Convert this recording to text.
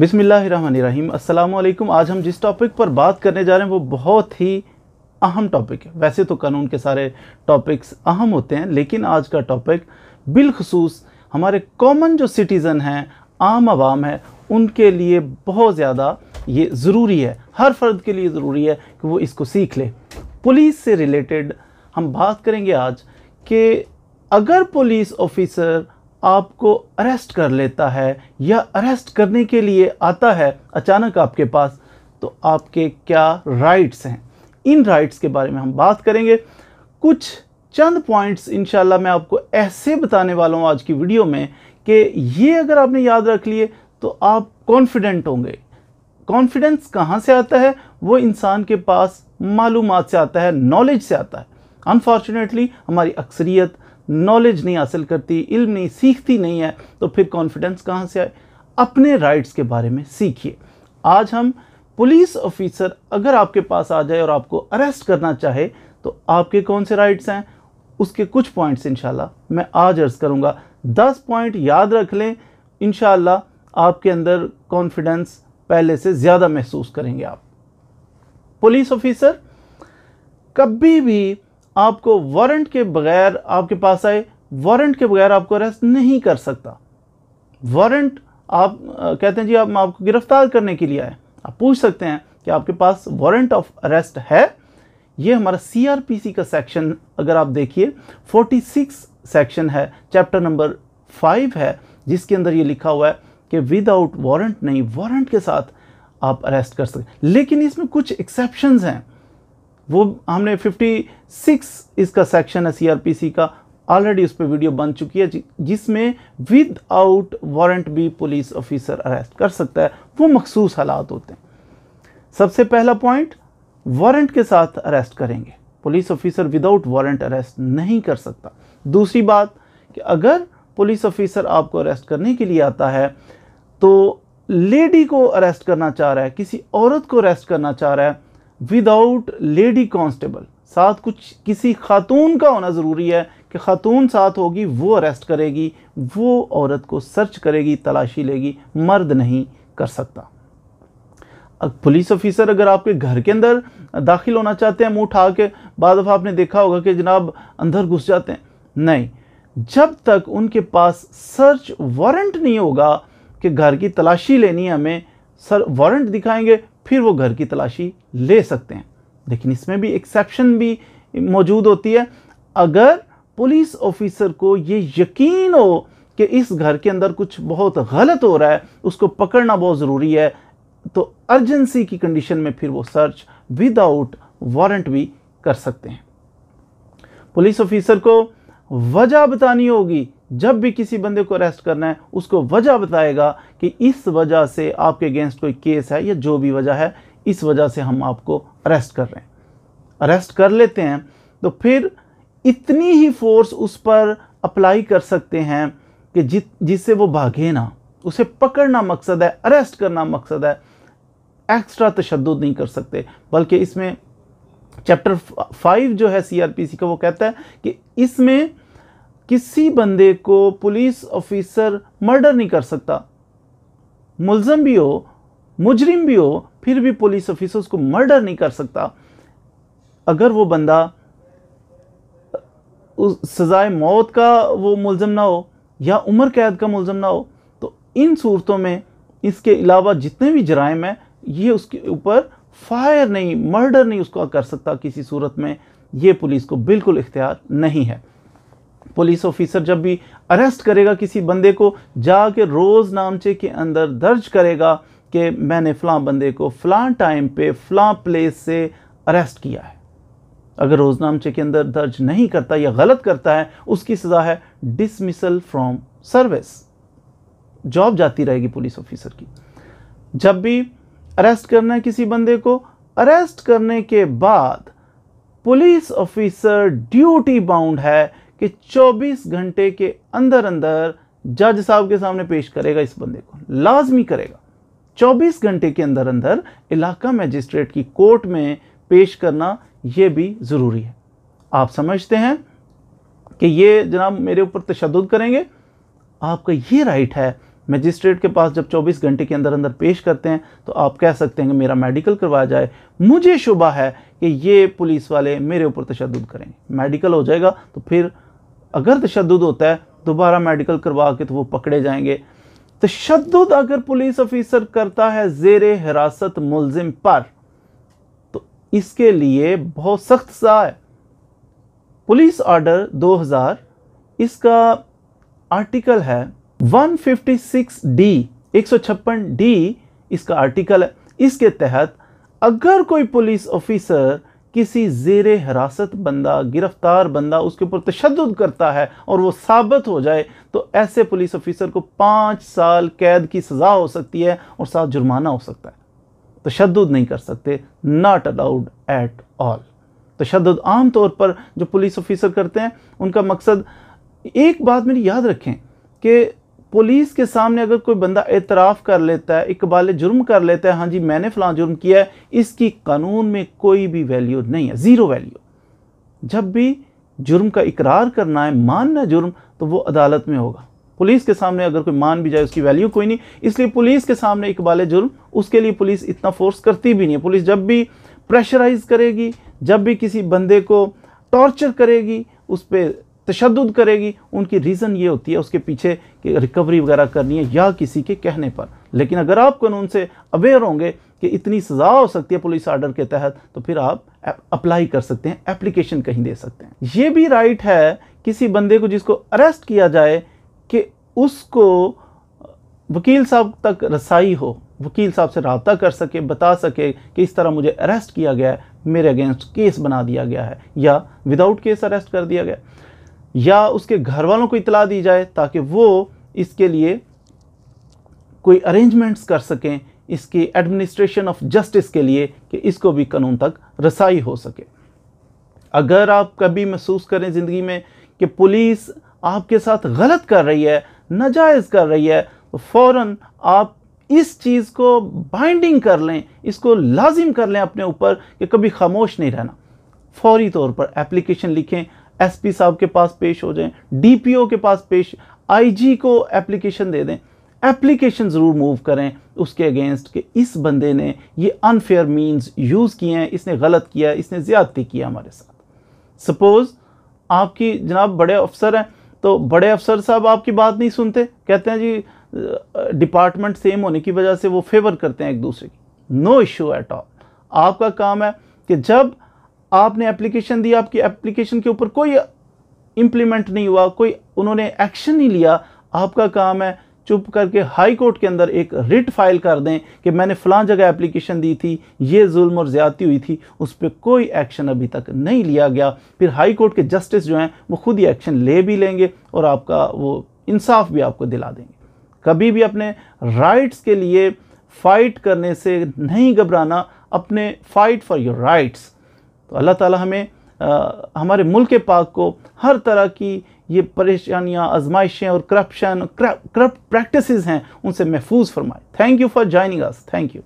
बिसमीम अल्लाम आज हम जिस टॉपिक पर बात करने जा रहे हैं वो बहुत ही अहम टॉपिक है वैसे तो कानून के सारे टॉपिक्स अहम होते हैं लेकिन आज का टॉपिक बिलखसूस हमारे कॉमन जो सिटीज़न हैं आम आवाम है उनके लिए बहुत ज़्यादा ये ज़रूरी है हर फर्द के लिए ज़रूरी है कि वो इसको सीख ले पुलिस से रिलेटेड हम बात करेंगे आज कि अगर पुलिस ऑफिसर आपको अरेस्ट कर लेता है या अरेस्ट करने के लिए आता है अचानक आपके पास तो आपके क्या राइट्स हैं इन राइट्स के बारे में हम बात करेंगे कुछ चंद पॉइंट्स इनशाला मैं आपको ऐसे बताने वाला हूँ आज की वीडियो में कि ये अगर आपने याद रख लिए तो आप कॉन्फिडेंट होंगे कॉन्फिडेंस कहाँ से आता है वो इंसान के पास मालूम से आता है नॉलेज से आता है अनफॉर्चुनेटली हमारी अक्सरियत नॉलेज नहीं हासिल करती इल्म नहीं सीखती नहीं है तो फिर कॉन्फिडेंस कहाँ से आए अपने राइट्स के बारे में सीखिए आज हम पुलिस ऑफिसर अगर आपके पास आ जाए और आपको अरेस्ट करना चाहे तो आपके कौन से राइट्स हैं उसके कुछ पॉइंट्स इन मैं आज अर्ज़ करूँगा दस पॉइंट याद रख लें इन आपके अंदर कॉन्फिडेंस पहले से ज़्यादा महसूस करेंगे आप पुलिस ऑफिसर कभी भी आपको वारंट के बगैर आपके पास आए वारंट के बगैर आपको अरेस्ट नहीं कर सकता वारंट आप कहते हैं जी आप आपको गिरफ्तार करने के लिए आए आप पूछ सकते हैं कि आपके पास वारंट ऑफ अरेस्ट है ये हमारा सी का सेक्शन अगर आप देखिए 46 सेक्शन है चैप्टर नंबर फाइव है जिसके अंदर ये लिखा हुआ है कि विदाउट वारंट नहीं वारंट के साथ आप अरेस्ट कर सकते लेकिन इसमें कुछ एक्सेप्शन हैं वो हमने 56 इसका सेक्शन है सीआरपीसी का ऑलरेडी उस पर वीडियो बन चुकी है जिसमें विद आउट वारंट भी पुलिस ऑफिसर अरेस्ट कर सकता है वो मखसूस हालात होते हैं सबसे पहला पॉइंट वारंट के साथ अरेस्ट करेंगे police officer without warrant arrest नहीं कर सकता दूसरी बात कि अगर पुलिस ऑफिसर आपको अरेस्ट करने के लिए आता है तो लेडी को अरेस्ट करना चाह रहा है किसी औरत को अरेस्ट करना चाह रहा है विदाउट लेडी कांस्टेबल साथ कुछ किसी खातून का होना ज़रूरी है कि खातून साथ होगी वो अरेस्ट करेगी वो औरत को सर्च करेगी तलाशी लेगी मर्द नहीं कर सकता पुलिस ऑफिसर अगर आपके घर के अंदर दाखिल होना चाहते हैं मुंह उठा के बाद दफ़ा आपने देखा होगा कि जनाब अंदर घुस जाते हैं नहीं जब तक उनके पास सर्च वारंट नहीं होगा कि घर की तलाशी लेनी है हमें सर वारंट दिखाएंगे फिर वो घर की तलाशी ले सकते हैं लेकिन इसमें भी एक्सेप्शन भी मौजूद होती है अगर पुलिस ऑफिसर को ये यकीन हो कि इस घर के अंदर कुछ बहुत गलत हो रहा है उसको पकड़ना बहुत ज़रूरी है तो अर्जेंसी की कंडीशन में फिर वो सर्च विदाउट वारंट भी कर सकते हैं पुलिस ऑफिसर को वजह बतानी होगी जब भी किसी बंदे को अरेस्ट करना है उसको वजह बताएगा कि इस वजह से आपके अगेंस्ट कोई केस है या जो भी वजह है इस वजह से हम आपको अरेस्ट कर रहे हैं अरेस्ट कर लेते हैं तो फिर इतनी ही फोर्स उस पर अप्लाई कर सकते हैं कि जित जिससे वो भागे ना उसे पकड़ना मकसद है अरेस्ट करना मकसद है एक्स्ट्रा तशद नहीं कर सकते बल्कि इसमें चैप्टर फाइव जो है सीआरपीसी का वो कहता है कि इसमें किसी बंदे को पुलिस ऑफिसर मर्डर नहीं कर सकता मुलजम भी हो मुजरिम भी हो फिर भी पुलिस ऑफिसर उसको मर्डर नहीं कर सकता अगर वो बंदा उस सज़ाए मौत का वो मुलजम ना हो या उम्र कैद का मुलजम ना हो तो इन सूरतों में इसके अलावा जितने भी जराइम हैं ये उसके ऊपर फायर नहीं मर्डर नहीं उसको कर सकता किसी सूरत में ये पुलिस को बिल्कुल इख्तियार नहीं है पुलिस ऑफिसर जब भी अरेस्ट करेगा किसी बंदे को जा के रोज़ नामचे के अंदर दर्ज करेगा कि मैंने फ़लाँ बंदे को फ़लाँ टाइम पे फ़लाँ प्लेस से अरेस्ट किया है अगर रोजनामचे के अंदर दर्ज नहीं करता या गलत करता है उसकी सज़ा है डिसमिसल फ्रॉम सर्विस जॉब जाती रहेगी पुलिस ऑफिसर की जब भी अरेस्ट करना है किसी बंदे को अरेस्ट करने के बाद पुलिस ऑफिसर ड्यूटी बाउंड है कि 24 घंटे के अंदर अंदर जज साहब के सामने पेश करेगा इस बंदे को लाजमी करेगा 24 घंटे के अंदर अंदर इलाका मैजिस्ट्रेट की कोर्ट में पेश करना यह भी ज़रूरी है आप समझते हैं कि ये जनाब मेरे ऊपर तशद करेंगे आपका ये राइट है मजिस्ट्रेट के पास जब 24 घंटे के अंदर अंदर पेश करते हैं तो आप कह सकते हैं कि मेरा मेडिकल करवाया जाए मुझे शुबा है कि ये पुलिस वाले मेरे ऊपर तशद करेंगे मेडिकल हो जाएगा तो फिर अगर तशद होता है दोबारा मेडिकल करवा के तो वो पकड़े जाएंगे तशद अगर पुलिस ऑफिसर करता है जेर हिरासत मुलजिम पर तो इसके लिए बहुत सख्त सा है पुलिस ऑर्डर 2000 इसका आर्टिकल है 156 डी एक डी इसका आर्टिकल है इसके तहत अगर कोई पुलिस ऑफिसर किसी जेर हिरासत बंदा गिरफ्तार बंदा उसके ऊपर तशद करता है और वो साबित हो जाए तो ऐसे पुलिस ऑफिसर को पाँच साल कैद की सज़ा हो सकती है और साथ जुर्माना हो सकता है तशद नहीं कर सकते नॉट अलाउड एट ऑल तशद आम तौर पर जो पुलिस ऑफिसर करते हैं उनका मकसद एक बात मेरी याद रखें कि पुलिस के सामने अगर कोई बंदा एतराफ़ कर लेता है इकबाल जुर्म कर लेता है हाँ जी मैंने फलां जुर्म किया है इसकी कानून में कोई भी वैल्यू नहीं है ज़ीरो वैल्यू जब भी जुर्म का इकरार करना है मानना जुर्म तो वो अदालत में होगा पुलिस के सामने अगर कोई मान भी जाए उसकी वैल्यू कोई नहीं इसलिए पुलिस के सामने इकबाल जुर्म उसके लिए पुलिस इतना फोर्स करती भी नहीं है पुलिस जब भी प्रेशराइज करेगी जब भी किसी बंदे को टॉर्चर करेगी उस पर तशद करेगी उनकी रीज़न ये होती है उसके पीछे कि रिकवरी वगैरह करनी है या किसी के कहने पर लेकिन अगर आप कानून से अवेयर होंगे कि इतनी सज़ा हो सकती है पुलिस आर्डर के तहत तो फिर आप अप्लाई कर सकते हैं एप्लीकेशन कहीं दे सकते हैं ये भी राइट है किसी बंदे को जिसको अरेस्ट किया जाए कि उसको वकील साहब तक रसाई हो वकील साहब से रबता कर सके बता सके कि इस तरह मुझे अरेस्ट किया गया है मेरे अगेंस्ट केस बना दिया गया है या विदाउट केस अरेस्ट कर दिया गया या उसके घर वालों को इतला दी जाए ताकि वो इसके लिए कोई अरेंजमेंट्स कर सकें इसकी एडमिनिस्ट्रेशन ऑफ जस्टिस के लिए कि इसको भी कानून तक रसाई हो सके अगर आप कभी महसूस करें ज़िंदगी में कि पुलिस आपके साथ गलत कर रही है नाजायज़ कर रही है तो फ़ौर आप इस चीज़ को बाइंडिंग कर लें इसको लाजिम कर लें अपने ऊपर कि कभी खामोश नहीं रहना फौरी तौर पर एप्लीकेशन लिखें एसपी साहब के पास पेश हो जाएं डीपीओ के पास पेश आईजी को एप्लीकेशन दे दें एप्लीकेशन ज़रूर मूव करें उसके अगेंस्ट कि इस बंदे ने ये अनफेयर मीन्स यूज़ किए हैं इसने गलत किया इसने ज़्यादती किया हमारे साथ सपोज़ आपकी जनाब बड़े अफसर हैं तो बड़े अफसर साहब आपकी बात नहीं सुनते कहते हैं जी डिपार्टमेंट सेम होने की वजह से वो फेवर करते हैं एक दूसरे की नो इशू एट ऑल आपका काम है कि जब आपने एप्लीकेशन दी आपकी एप्लीकेशन के ऊपर कोई इम्प्लीमेंट नहीं हुआ कोई उन्होंने एक्शन नहीं लिया आपका काम है चुप करके हाई कोर्ट के अंदर एक रिट फाइल कर दें कि मैंने फ़लां जगह एप्लीकेशन दी थी ये जुल्म और ज़्यादती हुई थी उस पर कोई एक्शन अभी तक नहीं लिया गया फिर हाई कोर्ट के जस्टिस जो हैं वो खुद ही एक्शन ले भी लेंगे और आपका वो इंसाफ भी आपको दिला देंगे कभी भी अपने राइट्स के लिए फ़ाइट करने से नहीं घबराना अपने फ़ाइट फॉर योर राइट्स तो अल्लाह ताला हमें आ, हमारे मुल्क पाक को हर तरह की ये परेशानियाँ आजमाइशें और करप्शन करप्ट प्रैक्टिसेस हैं उनसे महफूज फरमाए thank you for joining us thank you